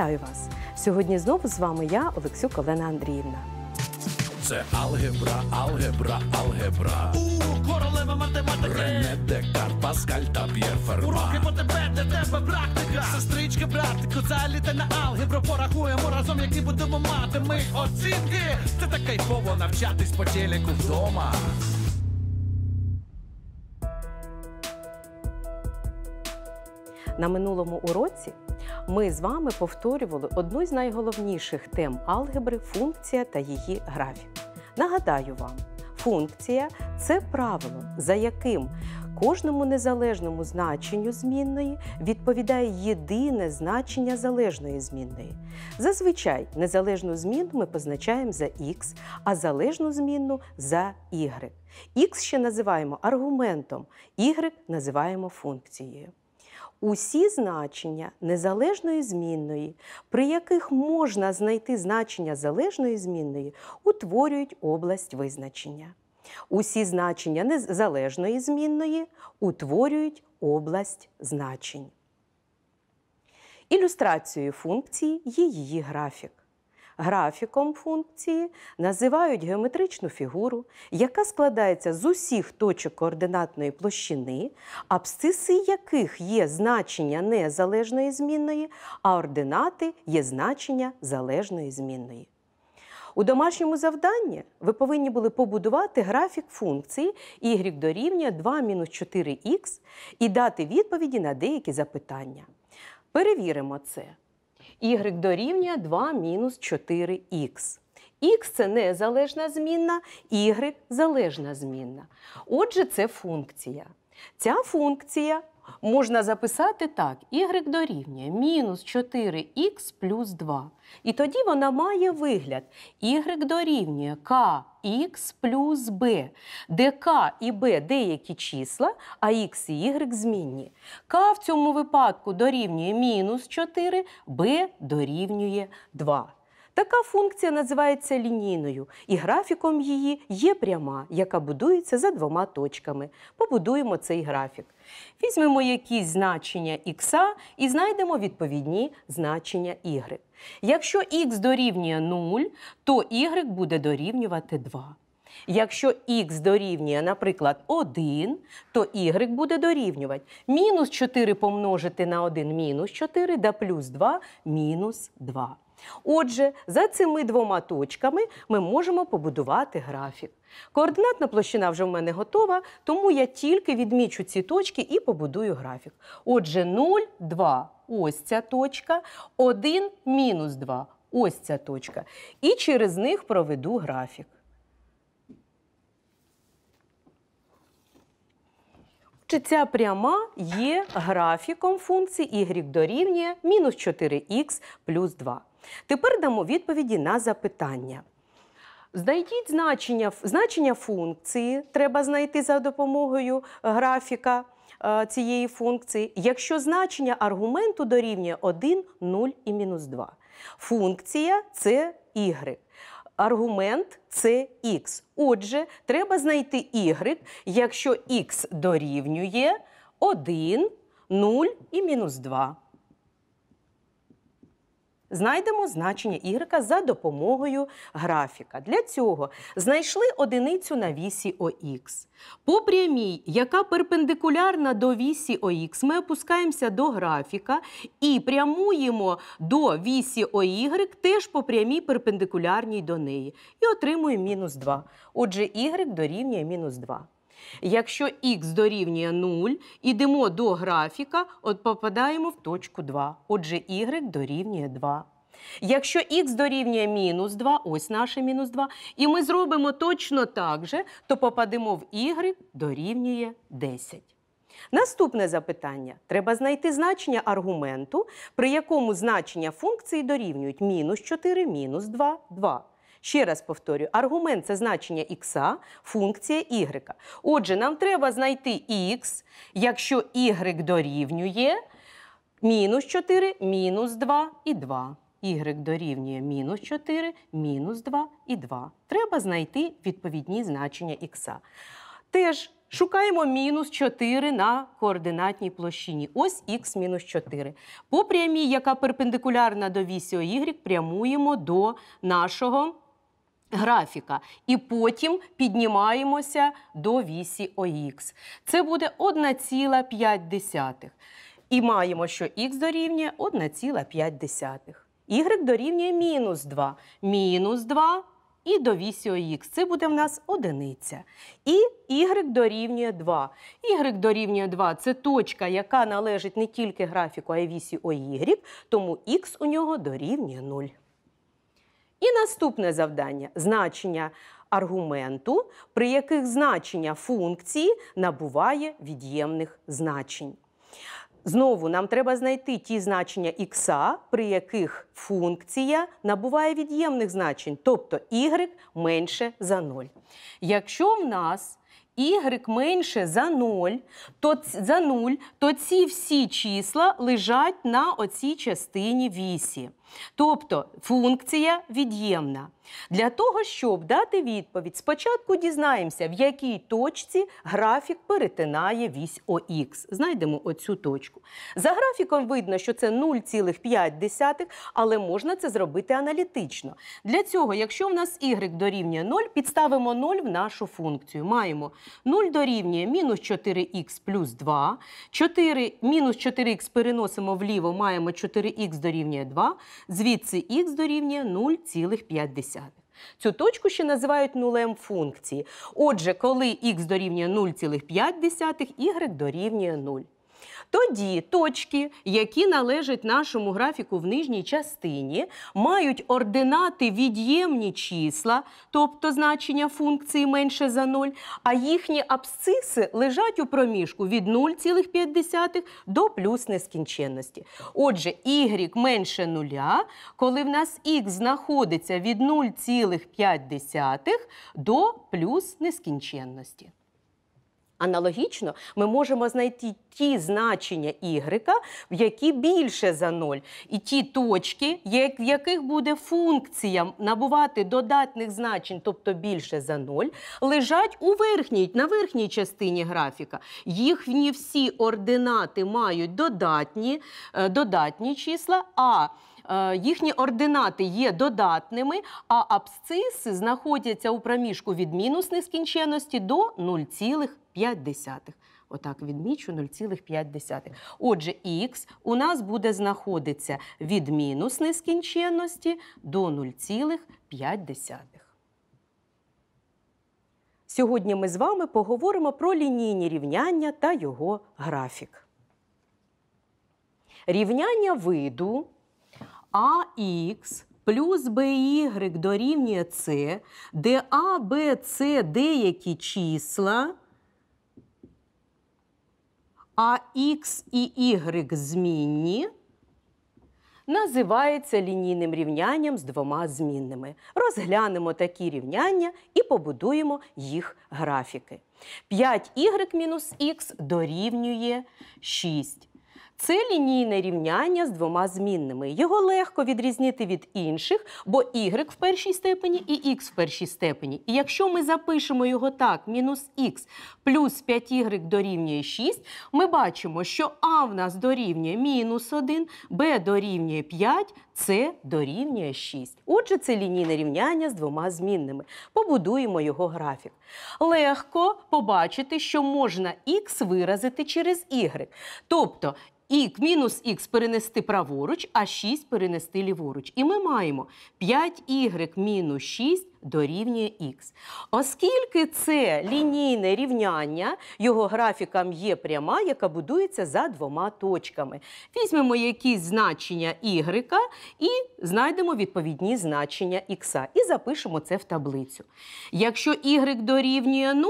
Вітаю вас! Сьогодні знову з вами я, Олексюк Олена Андріївна. Це алгебра, алгебра, алгебра. У королева математики. Рене Декарт, Паскаль та П'єр Ферма. Уроки по тебе, де тебе практика. Сестрички, братику, заліте на алгебру. Порахуємо разом, які будемо мати. Ми оцінки. Це так кайфово навчатись по телеку вдома. На минулому уроці ми з вами повторювали одну з найголовніших тем алгебри функція та її графік. Нагадаю вам, функція це правило, за яким кожному незалежному значенню змінної відповідає єдине значення залежної змінної. Зазвичай незалежну змінну ми позначаємо за х, а залежну змінну за y. Х ще називаємо аргументом, y називаємо функцією усі значення незалежної змінної, при яких можна знайти значення залежної змінної, утворюють область визначення. Усі значення незалежної змінної утворюють область значень. Ілюстрацією функції є її графік графіком функції, називають геометричну фігуру, яка складається з усіх точок координатної площини, абсциси яких є значення незалежної змінної, а ординати є значення залежної змінної. У домашньому завданні ви повинні були побудувати графік функції y дорівнює 2-4х і дати відповіді на деякі запитання. Перевіримо це y дорівнює 2 мінус 4х. Х це незалежна змінна, y – залежна змінна. Отже, це функція. Ця функція можна записати так: y дорівнює мінус 4х плюс 2. І тоді вона має вигляд y дорівнює kx плюс b, де k і b деякі числа, а x і y змінні. k в цьому випадку дорівнює мінус 4, b дорівнює 2. Така функція називається лінійною, і графіком її є пряма, яка будується за двома точками. Побудуємо цей графік. Візьмемо якісь значення х і знайдемо відповідні значення y. Якщо х дорівнює 0, то y буде дорівнювати 2. Якщо х дорівнює, наприклад, 1, то y буде дорівнювати мінус 4 помножити на 1 мінус 4 да плюс 2 мінус 2. Отже, за цими двома точками ми можемо побудувати графік. Координатна площина вже в мене готова, тому я тільки відмічу ці точки і побудую графік. Отже, 0, 2 ось ця точка, 1, мінус 2 ось ця точка. І через них проведу графік. Чи ця пряма є графіком функції y дорівнює мінус 4х плюс 2. Тепер дамо відповіді на запитання. Знайдіть значення значення функції, треба знайти за допомогою е, графіка е, цієї функції, якщо значення аргументу дорівнює 1, 0 і мінус 2. Функція це y. Аргумент це х. Отже, треба знайти y, якщо х дорівнює 1, 0 і мінус 2 знайдемо значення y за допомогою графіка. Для цього знайшли одиницю на вісі ОХ. По прямій, яка перпендикулярна до вісі ОХ, ми опускаємося до графіка і прямуємо до вісі ОY, теж по прямій перпендикулярній до неї. І отримуємо мінус 2. Отже, y дорівнює мінус 2. Якщо х дорівнює 0, ідемо до графіка, от попадаємо в точку 2. Отже, y дорівнює 2. Якщо х дорівнює мінус 2, ось наше мінус 2, і ми зробимо точно так же, то попадемо в y дорівнює 10. Наступне запитання. Треба знайти значення аргументу, при якому значення функції дорівнюють мінус 4, мінус 2, 2. Ще раз повторюю, аргумент це значення х, функція y. Отже, нам треба знайти х, якщо y дорівнює мінус 4, мінус 2 і 2. Y дорівнює мінус 4, мінус 2 і 2. Треба знайти відповідні значення х. Теж шукаємо мінус 4 на координатній площині. Ось х мінус 4. По прямій, яка перпендикулярна до вісі y, прямуємо до нашого Графіка, і потім піднімаємося до вісі ОХ. Це буде 1,5. І маємо, що х дорівнює 1,5. Y дорівнює мінус 2. Мінус 2 і до вісі ОХ. Це буде в нас одиниця. І y дорівнює 2. Y дорівнює 2 це точка, яка належить не тільки графіку, а й вісі ОY, тому х у нього дорівнює 0. І наступне завдання значення аргументу, при яких значення функції набуває від'ємних значень. Знову нам треба знайти ті значення х, при яких функція набуває від'ємних значень, тобто y менше за 0. Якщо в нас y менше за 0, то за 0, то ці всі числа лежать на оцій частині вісі. Тобто функція від'ємна. Для того, щоб дати відповідь, спочатку дізнаємося, в якій точці графік перетинає вісь ОХ. Знайдемо оцю точку. За графіком видно, що це 0,5, але можна це зробити аналітично. Для цього, якщо в нас y дорівнює 0, підставимо 0 в нашу функцію. Маємо 0 дорівнює мінус 4х плюс 2, 4, мінус 4х переносимо вліво, маємо 4х дорівнює 2. Звідси х дорівнює 0,5. Цю точку ще називають нулем функції. Отже, коли х дорівнює 0,5, y дорівнює 0. Тоді точки, які належать нашому графіку в нижній частині, мають ординати від'ємні числа, тобто значення функції менше за 0, а їхні абсциси лежать у проміжку від 0,5 до плюс нескінченності. Отже, y менше 0, коли в нас x знаходиться від 0,5 до плюс нескінченності. Аналогічно ми можемо знайти ті значення ігрека, в які більше за ноль. і ті точки, в яких буде функція набувати додатних значень, тобто більше за ноль, лежать у верхній, на верхній частині графіка. Їхні всі ординати мають додатні, е, додатні числа. а Е, їхні ординати є додатними, а абсциси знаходяться у проміжку від мінус нескінченності до 0,5. Отак відмічу 0,5. Отже, х у нас буде знаходитися від мінус нескінченності до 0,5. Сьогодні ми з вами поговоримо про лінійні рівняння та його графік. Рівняння виду АХ плюс БІ дорівнює С, де А, Б, С деякі числа, а Х і Y змінні. Називається лінійним рівнянням з двома змінними. Розглянемо такі рівняння і побудуємо їх графіки. 5y мінус х дорівнює 6. Це лінійне рівняння з двома змінними. Його легко відрізнити від інших, бо y в першій степені і x в першій степені. І якщо ми запишемо його так, мінус х плюс 5y дорівнює 6, ми бачимо, що а в нас дорівнює мінус 1, b дорівнює 5, С дорівнює 6. Отже, це лінійне рівняння з двома змінними. Побудуємо його графік. Легко побачити, що можна х виразити через y. Тобто і мінус х перенести праворуч, а 6 перенести ліворуч. І ми маємо 5y мінус 6 дорівнює х. Оскільки це лінійне рівняння, його графіком є пряма, яка будується за двома точками. Візьмемо якісь значення y і знайдемо відповідні значення х. І запишемо це в таблицю. Якщо y дорівнює 0,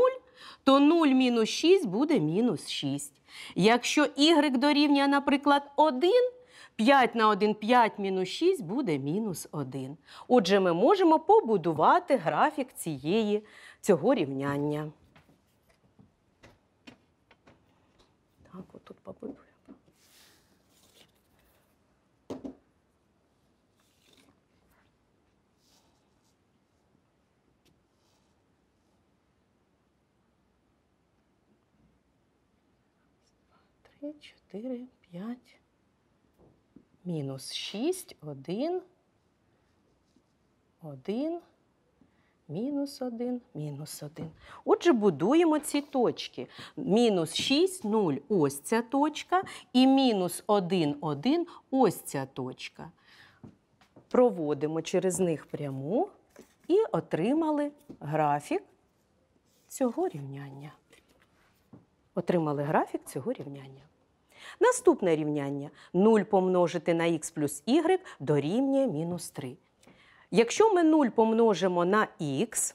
то 0 мінус 6 буде мінус 6. Якщо y дорівнює, наприклад, 1, 5 на 1 5 мінус 6 буде мінус 1. Отже, ми можемо побудувати графік цієї, цього рівняння. Так, отут побудуємо. 3, 4, 5. Мінус 6, 1, 1, мінус 1, мінус 1. Отже, будуємо ці точки. Мінус 6, 0 – ось ця точка. І мінус 1, 1 – ось ця точка. Проводимо через них пряму і отримали графік цього рівняння. Отримали графік цього рівняння. Наступне рівняння 0 помножити на х плюс y дорівнює мінус 3. Якщо ми 0 помножимо на х,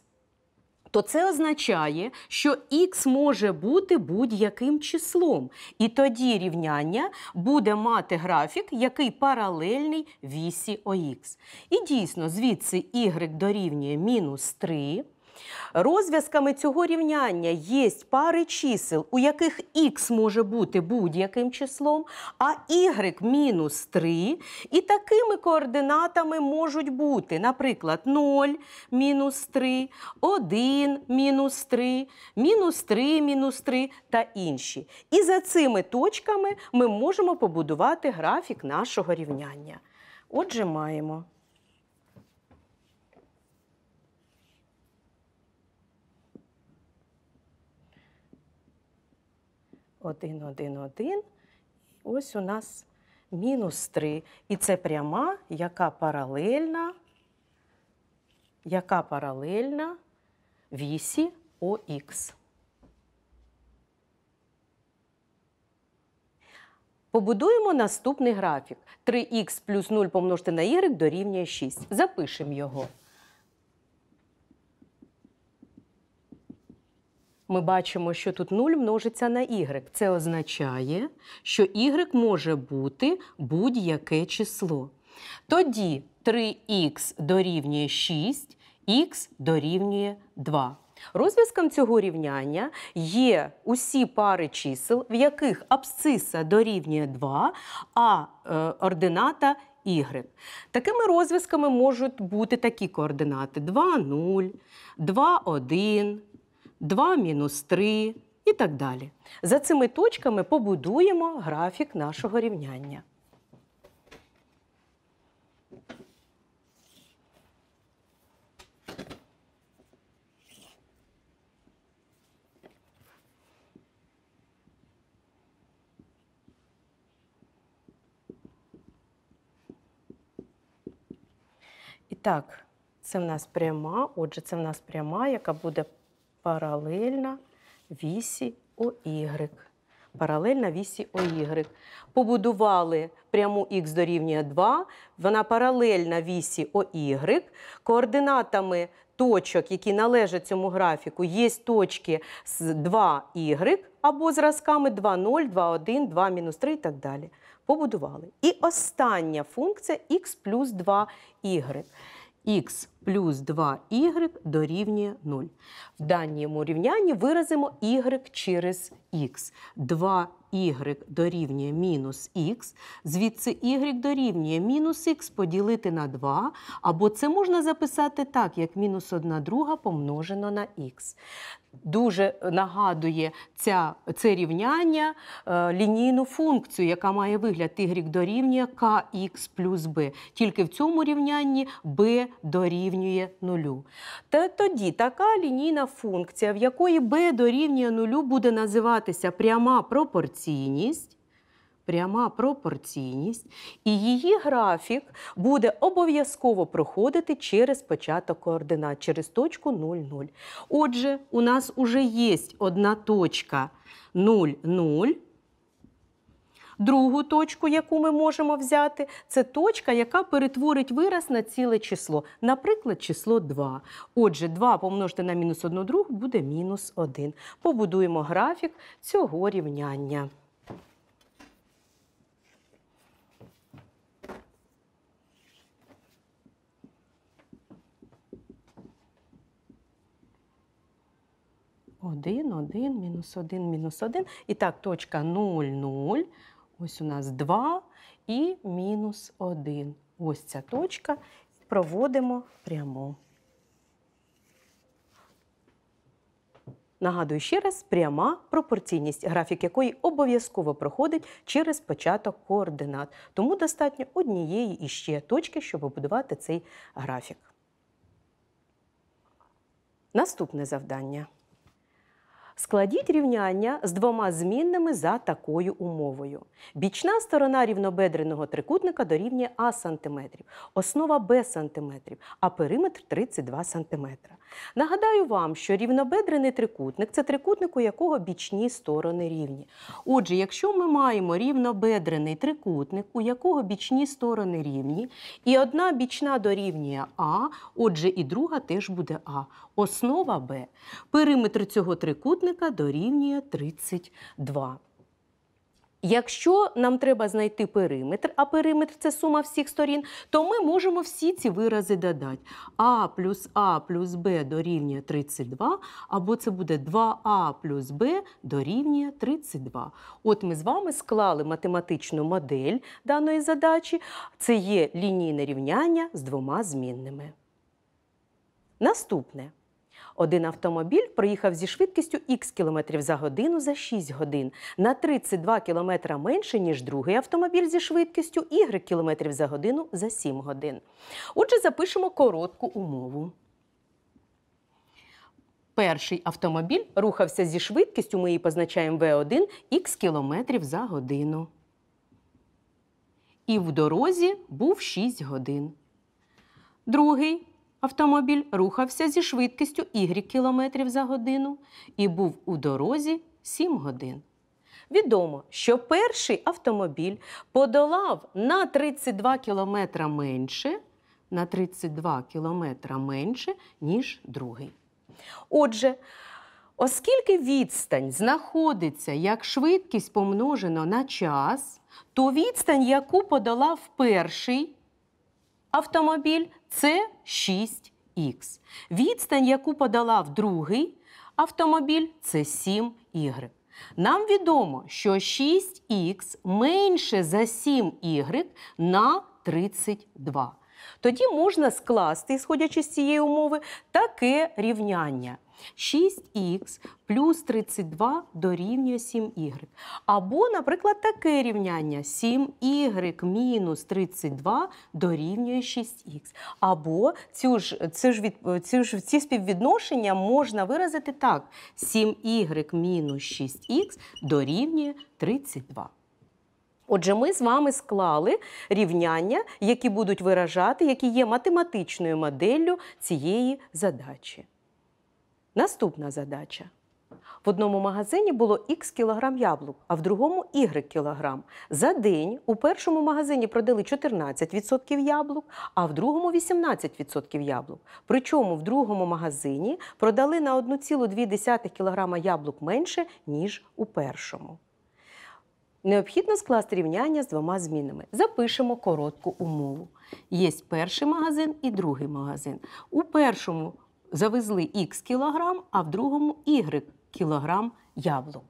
то це означає, що х може бути будь-яким числом. І тоді рівняння буде мати графік, який паралельний вісі ОХ. І дійсно, звідси y дорівнює мінус 3. Розв'язками цього рівняння є пари чисел, у яких х може бути будь-яким числом, а y мінус 3. І такими координатами можуть бути, наприклад, 0, мінус 3, 1, мінус 3, мінус 3, мінус 3 та інші. І за цими точками ми можемо побудувати графік нашого рівняння. Отже, маємо. 1, 1, 1. Ось у нас мінус 3. І це пряма, яка паралельна, яка паралельна вісі ОХ. Побудуємо наступний графік. 3х плюс 0 помножити на y дорівнює 6. Запишемо його. ми бачимо, що тут 0 множиться на y. Це означає, що y може бути будь-яке число. Тоді 3х дорівнює 6, х дорівнює 2. Розв'язком цього рівняння є усі пари чисел, в яких абсциса дорівнює 2, а е, ордината y. Такими розв'язками можуть бути такі координати: 2, 0, 2, 1, 2 мінус 3 і так далі. За цими точками побудуємо графік нашого рівняння. І так, це в нас пряма, отже, це в нас пряма, яка буде паралельна вісі ОY. Паралельна вісі ОY. Побудували пряму х дорівнює 2, вона паралельна вісі ОY. Координатами точок, які належать цьому графіку, є точки з 2y або зразками 2, 0, 2, 1, 2, мінус 3 і так далі. Побудували. І остання функція х плюс 2y. Х плюс 2y дорівнює 0. В даному рівнянні виразимо y через x. 2y дорівнює мінус х, звідси y дорівнює мінус х поділити на 2, або це можна записати так, як мінус 1 друга помножено на х. Дуже нагадує ця, це рівняння е, лінійну функцію, яка має вигляд y дорівнює kx плюс b. Тільки в цьому рівнянні b дорівнює дорівнює нулю. Та тоді така лінійна функція, в якої b дорівнює нулю, буде називатися пряма пропорційність. Пряма пропорційність, і її графік буде обов'язково проходити через початок координат, через точку 0,0. Отже, у нас уже є одна точка 0,0. Другу точку, яку ми можемо взяти, це точка, яка перетворить вираз на ціле число, наприклад, число 2. Отже, 2 помножити на мінус 1 другу буде мінус 1. Побудуємо графік цього рівняння. Один, один, мінус один, мінус один. І так, точка 0, 0, Ось у нас 2 і мінус 1. Ось ця точка. Проводимо прямо. Нагадую ще раз, пряма пропорційність, графік якої обов'язково проходить через початок координат. Тому достатньо однієї і ще точки, щоб побудувати цей графік. Наступне завдання. Складіть рівняння з двома змінними за такою умовою. Бічна сторона рівнобедреного трикутника дорівнює А см, основа Б см, а периметр 32 см. Нагадаю вам, що рівнобедрений трикутник це трикутник, у якого бічні сторони рівні. Отже, якщо ми маємо рівнобедрений трикутник, у якого бічні сторони рівні, і одна бічна дорівнює А, отже, і друга теж буде А, основа Б. Периметр цього трикутника трикутника дорівнює 32. Якщо нам треба знайти периметр, а периметр це сума всіх сторін, то ми можемо всі ці вирази додати. А плюс А плюс Б дорівнює 32, або це буде 2А плюс Б дорівнює 32. От ми з вами склали математичну модель даної задачі. Це є лінійне рівняння з двома змінними. Наступне. Один автомобіль проїхав зі швидкістю х км за годину за 6 годин, на 32 км менше, ніж другий автомобіль зі швидкістю y км за годину за 7 годин. Отже, запишемо коротку умову. Перший автомобіль рухався зі швидкістю, ми її позначаємо V1 х кілометрів за годину. І в дорозі був 6 годин. Другий автомобіль рухався зі швидкістю Y кілометрів за годину і був у дорозі 7 годин. Відомо, що перший автомобіль подолав на 32 кілометра менше, на 32 кілометра менше, ніж другий. Отже, оскільки відстань знаходиться як швидкість помножено на час, то відстань, яку подолав перший автомобіль це 6х. Відстань, яку подолав другий автомобіль це 7y. Нам відомо, що 6х менше за 7y на 32. Тоді можна скласти, сходячи з цієї умови, таке рівняння 6х плюс 32 дорівнює 7y. Або, наприклад, таке рівняння 7y мінус 32 дорівнює 6х. Або цю ж, цю ж, від, цю ж, ці співвідношення можна виразити так: 7y мінус 6х дорівнює 32. Отже, ми з вами склали рівняння, які будуть виражати, які є математичною моделлю цієї задачі. Наступна задача. В одному магазині було х кілограм яблук, а в другому y кілограм. За день у першому магазині продали 14% яблук, а в другому 18% яблук. Причому в другому магазині продали на 1,2 кілограма яблук менше, ніж у першому. Необхідно скласти рівняння з двома змінами. Запишемо коротку умову. Є перший магазин і другий магазин. У першому завезли Х кілограм, а в другому Y кілограм яблук.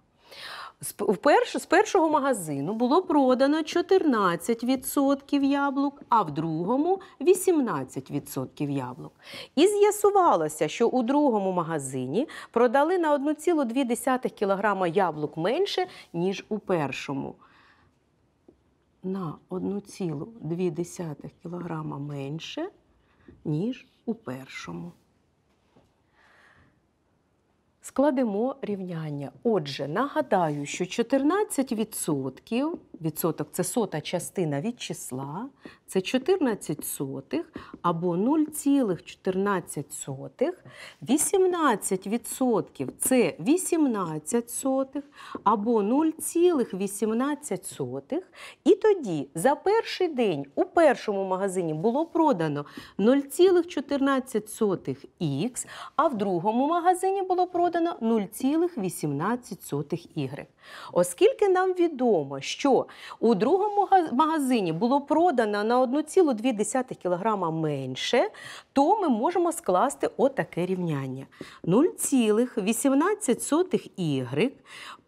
З першого магазину було продано 14% яблук, а в другому 18% яблук. І з'ясувалося, що у другому магазині продали на 1,2 кг яблук менше, ніж у першому. На 1,2 кг менше, ніж у першому. Складемо рівняння. Отже, нагадаю, що 14% відсоток це сота частина від числа, це 14 сотих або 0,14, 18 відсотків це 18 сотих або 0,18 сотих. І тоді за перший день у першому магазині було продано 0,14 Х, а в другому магазині було продано 0,18 Y. Оскільки нам відомо, що у другому магазині було продано на 1,2 кг менше, то ми можемо скласти отаке рівняння. 0,18 ігрик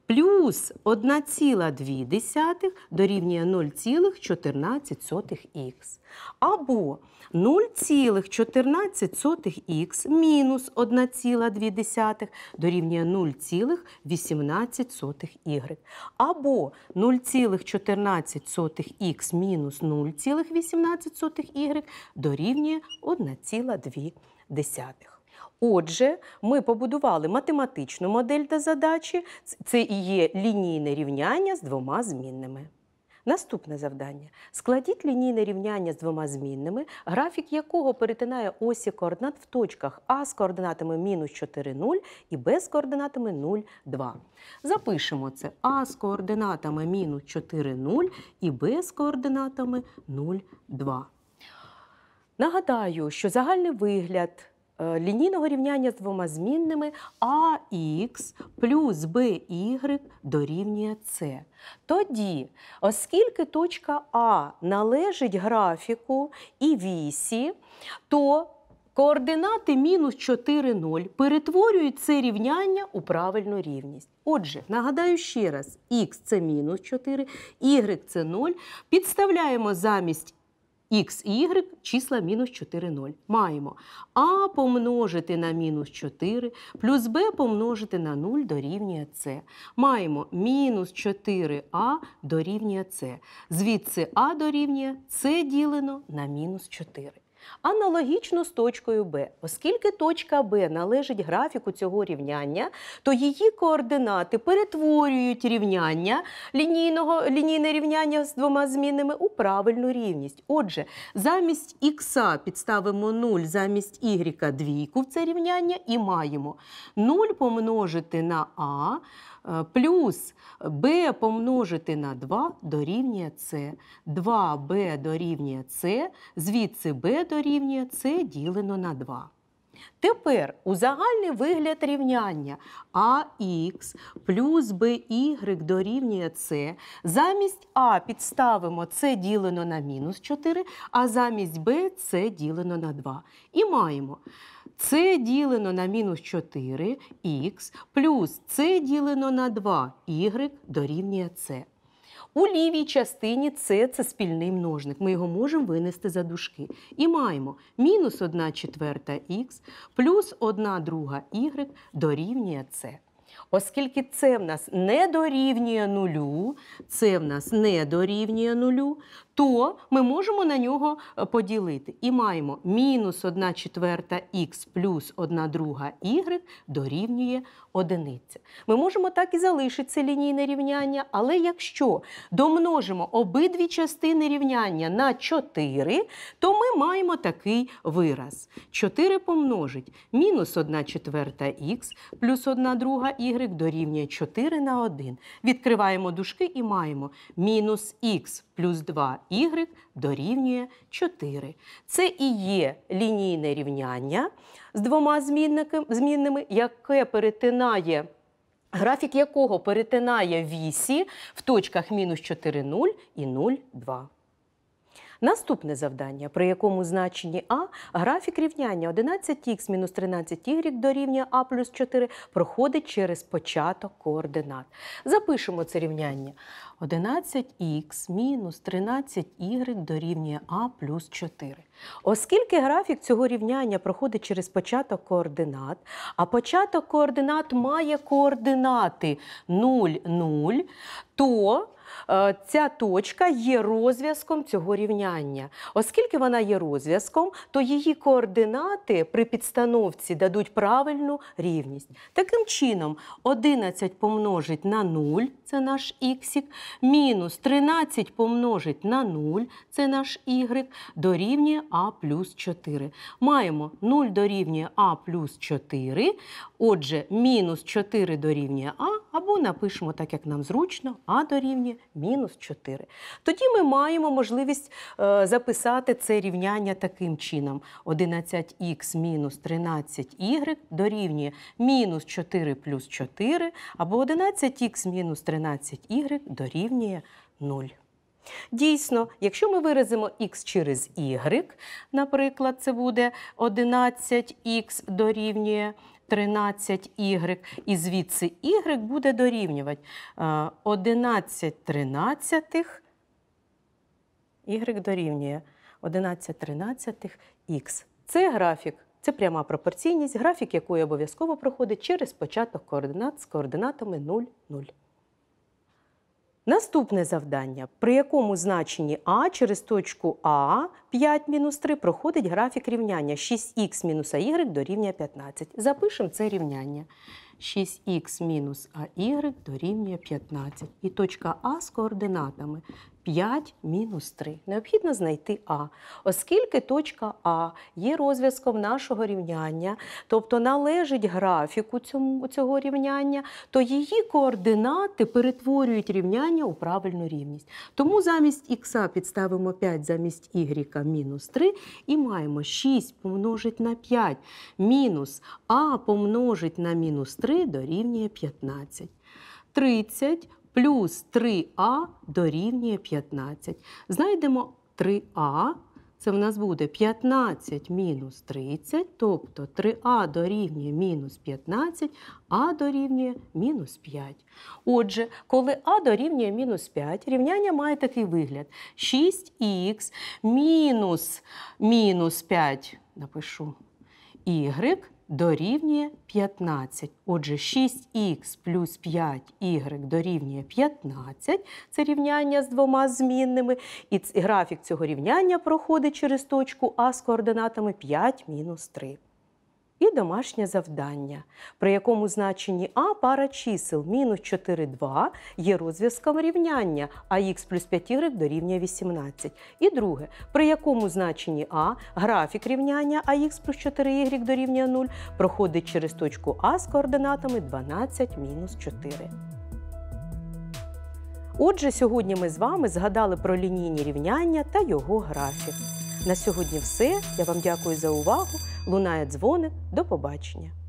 плюс 1,2 дорівнює 0,14х. Або 0,14х мінус 1,2 дорівнює 0,18. Або 0,14х мінус 0,18 дорівнює 1,2. Отже, ми побудували математичну модель до задачі, це і є лінійне рівняння з двома змінними. Наступне завдання: складіть лінійне рівняння з двома змінними, графік якого перетинає осі координат в точках А з координатами мінус 4, 0 і Б з координатами 0, 2. Запишемо це А з координатами мінус 4, 0 і Б з координатами 0, 2. Нагадаю, що загальний вигляд. Е, лінійного рівняння з двома змінними ax плюс by дорівнює c. Тоді, оскільки точка А належить графіку і вісі, то Координати мінус 4, 0 перетворюють це рівняння у правильну рівність. Отже, нагадаю ще раз, х це мінус 4, y це 0. Підставляємо замість Х і y числа мінус 4 0. Маємо А помножити на мінус 4 плюс Б помножити на 0 дорівнює С. Маємо мінус 4а дорівнює С. Звідси А дорівнює С ділено на мінус 4. Аналогічно з точкою Б, оскільки точка Б належить графіку цього рівняння, то її координати перетворюють рівняння лінійного, лінійне рівняння з двома змінами у правильну рівність. Отже, замість х підставимо 0, замість y двійку в це рівняння і маємо 0 помножити на А. Плюс b помножити на 2 дорівнює c. 2b дорівнює c, звідси b дорівнює c ділено на 2. Тепер у загальний вигляд рівняння ax плюс by дорівнює c. Замість а підставимо c ділено на мінус 4, а замість b – c ділено на 2. І маємо. С ділено на мінус 4х плюс С ділено на 2y дорівнює С. У лівій частині С це спільний множник. Ми його можемо винести за дужки. І маємо мінус 1 четверта х плюс 1 друга y дорівнює С. Оскільки це в нас не дорівнює нулю, це в нас не дорівнює нулю, то ми можемо на нього е, поділити. І маємо мінус 1 четверта х плюс 1 друга y дорівнює одиниця. Ми можемо так і залишити це лінійне рівняння, але якщо домножимо обидві частини рівняння на 4, то ми маємо такий вираз. 4 помножить мінус 1 четверта х плюс 1 друга y дорівнює 4 на 1. Відкриваємо дужки і маємо мінус х плюс 2y дорівнює 4. Це і є лінійне рівняння з двома змінними, яке перетинає. Графік якого перетинає вісі в точках мінус 4, 0 і 0, 2. Наступне завдання, при якому значенні А графік рівняння 11х мінус 13y рівня А плюс 4 проходить через початок координат. Запишемо це рівняння. 11х мінус 13y дорівнює А плюс 4. Оскільки графік цього рівняння проходить через початок координат, а початок координат має координати 0, 0, то Е, ця точка є розв'язком цього рівняння. Оскільки вона є розв'язком, то її координати при підстановці дадуть правильну рівність. Таким чином, 11 помножить на 0, це наш х, мінус 13 помножить на 0, це наш y, дорівнює а плюс 4. Маємо 0 дорівнює а плюс 4. Отже, мінус 4 дорівнює А, або напишемо так, як нам зручно, а дорівнює мінус 4. Тоді ми маємо можливість е, записати це рівняння таким чином: 11х мінус 13y дорівнює мінус 4 плюс 4, або 11х мінус 13y дорівнює 0. Дійсно, якщо ми виразимо х через y, наприклад, це буде 11х дорівнює 13y, і звідси y буде дорівнювати 11 е, тринадцятих, y дорівнює 11 тринадцятих х. Це графік, це пряма пропорційність, графік якої обов'язково проходить через початок координат з координатами 0, 0. Наступне завдання, при якому значенні А через точку А 5-3 проходить графік рівняння 6х-а мінус дорівнює 15. Запишемо це рівняння. 6х мінус АY дорівнює 15. І точка А з координатами 5 мінус 3. Необхідно знайти А. Оскільки точка А є розв'язком нашого рівняння, тобто належить графіку цьому, цього рівняння, то її координати перетворюють рівняння у правильну рівність. Тому замість х підставимо 5 замість y мінус 3 і маємо 6 помножить на 5 мінус А помножить на мінус 3 дорівнює 15. 30 плюс 3а дорівнює 15. Знайдемо 3а. Це в нас буде 15 мінус 30, тобто 3а дорівнює мінус 15, а дорівнює мінус 5. Отже, коли а дорівнює мінус 5, рівняння має такий вигляд: 6х мінус мінус 5, напишу y дорівнює 15. Отже, 6х плюс 5y дорівнює 15, це рівняння з двома змінними. І графік цього рівняння проходить через точку А з координатами 5 мінус 3 і домашнє завдання, при якому значенні А пара чисел мінус 42 є розв'язком рівняння, а х плюс 5y дорівнює 18. І друге, при якому значенні А графік рівняння ах плюс 4y дорівнює 0 проходить через точку А з координатами 12 мінус 4. Отже, сьогодні ми з вами згадали про лінійні рівняння та його графік. На сьогодні все. Я вам дякую за увагу лунає дзвоник. До побачення.